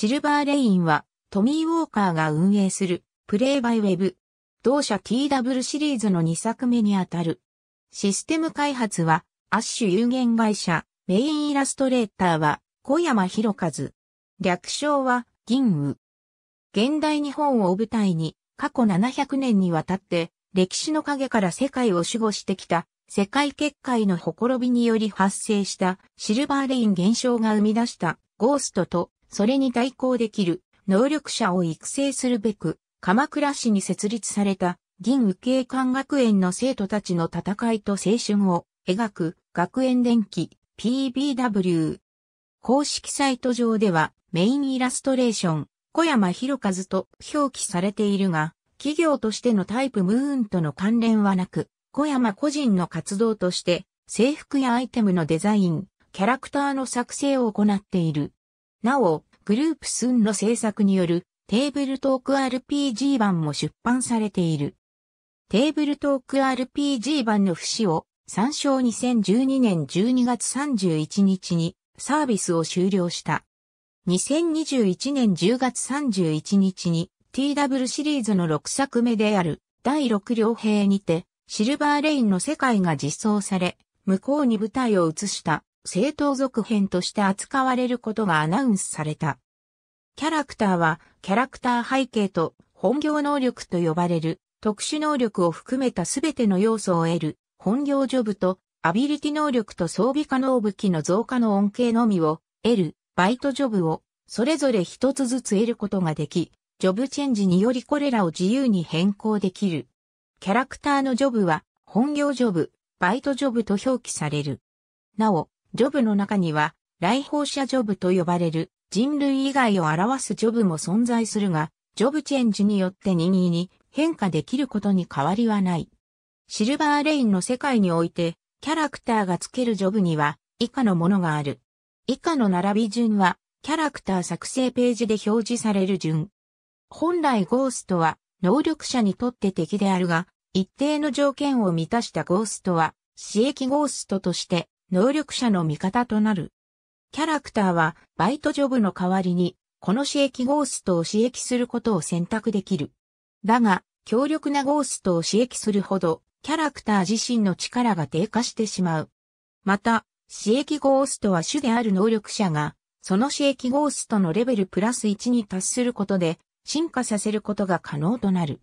シルバーレインは、トミー・ウォーカーが運営する、プレイバイウェブ。同社 TW シリーズの2作目にあたる。システム開発は、アッシュ有限会社、メインイラストレーターは、小山博和。略称は、銀雨。現代日本を舞台に、過去700年にわたって、歴史の影から世界を守護してきた、世界結界のほころびにより発生したシルバーレイン現象が生み出したゴーストとそれに対抗できる能力者を育成するべく、鎌倉市に設立された銀右慶官学園の生徒たちの戦いと青春を描く学園電気 PBW。公式サイト上ではメインイラストレーション小山博和と表記されているが、企業としてのタイプムーンとの関連はなく、小山個人の活動として制服やアイテムのデザイン、キャラクターの作成を行っている。なお、グループスンの制作によるテーブルトーク RPG 版も出版されている。テーブルトーク RPG 版の節を参照2012年12月31日にサービスを終了した。2021年10月31日に TW シリーズの6作目である第6両兵にてシルバーレインの世界が実装され、向こうに舞台を移した正当続編として扱われることがアナウンスされた。キャラクターは、キャラクター背景と本業能力と呼ばれる特殊能力を含めたすべての要素を得る本業ジョブとアビリティ能力と装備可能武器の増加の恩恵のみを得るバイトジョブをそれぞれ一つずつ得ることができ、ジョブチェンジによりこれらを自由に変更できる。キャラクターのジョブは本業ジョブ、バイトジョブと表記される。なお、ジョブの中には、来訪者ジョブと呼ばれる人類以外を表すジョブも存在するが、ジョブチェンジによって任意に変化できることに変わりはない。シルバーレインの世界において、キャラクターがつけるジョブには以下のものがある。以下の並び順は、キャラクター作成ページで表示される順。本来ゴーストは能力者にとって敵であるが、一定の条件を満たしたゴーストは、私益ゴーストとして能力者の味方となる。キャラクターはバイトジョブの代わりに、この刺激ゴーストを刺激することを選択できる。だが、強力なゴーストを刺激するほど、キャラクター自身の力が低下してしまう。また、刺激ゴーストは主である能力者が、その刺激ゴーストのレベルプラス1に達することで、進化させることが可能となる。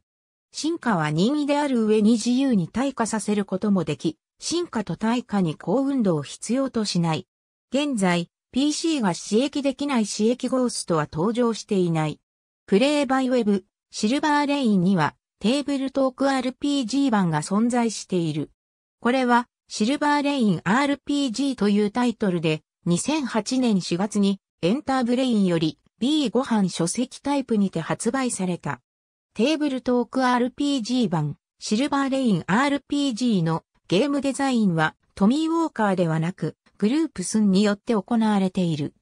進化は任意である上に自由に退化させることもでき、進化と対価に高運動を必要としない。現在、PC が刺激できない刺激ゴーストは登場していない。プレイバイウェブ、シルバーレインにはテーブルトーク RPG 版が存在している。これはシルバーレイン RPG というタイトルで2008年4月にエンターブレインより B5 版書籍タイプにて発売された。テーブルトーク RPG 版シルバーレイン RPG のゲームデザインはトミー・ウォーカーではなくグループスンによって行われている。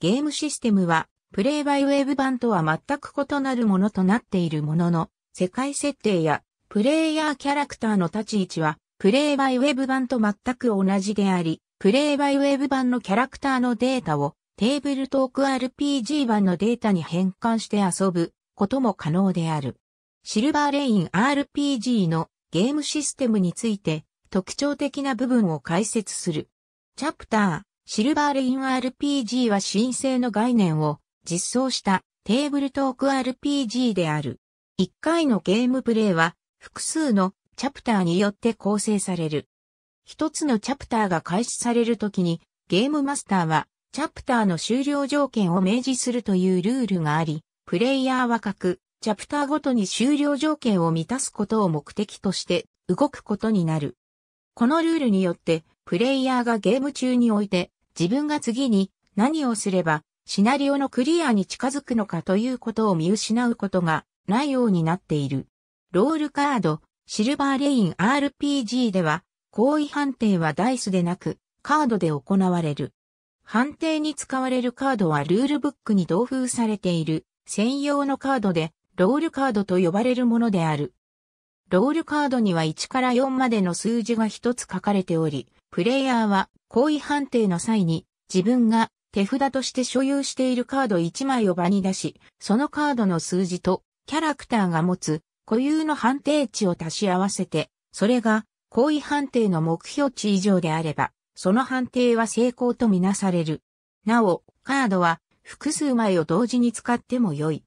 ゲームシステムはプレイバイウェブ版とは全く異なるものとなっているものの世界設定やプレイヤーキャラクターの立ち位置はプレイバイウェブ版と全く同じでありプレイバイウェブ版のキャラクターのデータをテーブルトーク RPG 版のデータに変換して遊ぶことも可能である。シルバーレイン RPG のゲームシステムについて特徴的な部分を解説する。チャプター、シルバーレイン RPG は新生の概念を実装したテーブルトーク RPG である。1回のゲームプレイは複数のチャプターによって構成される。一つのチャプターが開始されるときにゲームマスターはチャプターの終了条件を明示するというルールがあり、プレイヤーは各チャプターごとに終了条件を満たすことを目的として動くことになる。このルールによって、プレイヤーがゲーム中において、自分が次に何をすれば、シナリオのクリアに近づくのかということを見失うことがないようになっている。ロールカード、シルバーレイン RPG では、行為判定はダイスでなく、カードで行われる。判定に使われるカードはルールブックに同封されている専用のカードで、ロールカードと呼ばれるものである。ロールカードには1から4までの数字が1つ書かれており、プレイヤーは行為判定の際に自分が手札として所有しているカード1枚を場に出し、そのカードの数字とキャラクターが持つ固有の判定値を足し合わせて、それが行為判定の目標値以上であれば、その判定は成功とみなされる。なお、カードは複数枚を同時に使っても良い。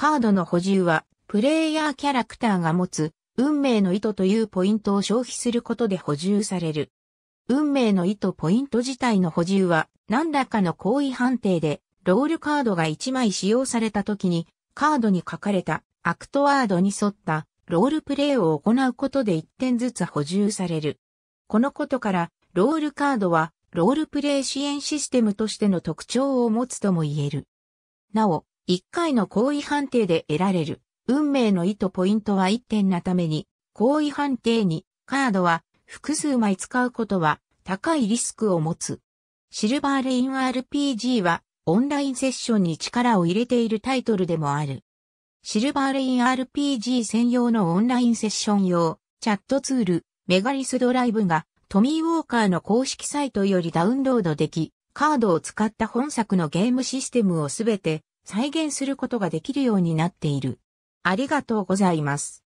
カードの補充は、プレイヤーキャラクターが持つ、運命の意図というポイントを消費することで補充される。運命の意図ポイント自体の補充は、何らかの行為判定で、ロールカードが1枚使用された時に、カードに書かれたアクトワードに沿ったロールプレイを行うことで1点ずつ補充される。このことから、ロールカードは、ロールプレイ支援システムとしての特徴を持つとも言える。なお、1回の行為判定で得られる運命の意図ポイントは1点なために、行為判定にカードは複数枚使うことは高いリスクを持つ。シルバーレイン RPG はオンラインセッションに力を入れているタイトルでもある。シルバーレイン RPG 専用のオンラインセッション用チャットツールメガリスドライブがトミー・ウォーカーの公式サイトよりダウンロードでき、カードを使った本作のゲームシステムをすべて再現することができるようになっている。ありがとうございます。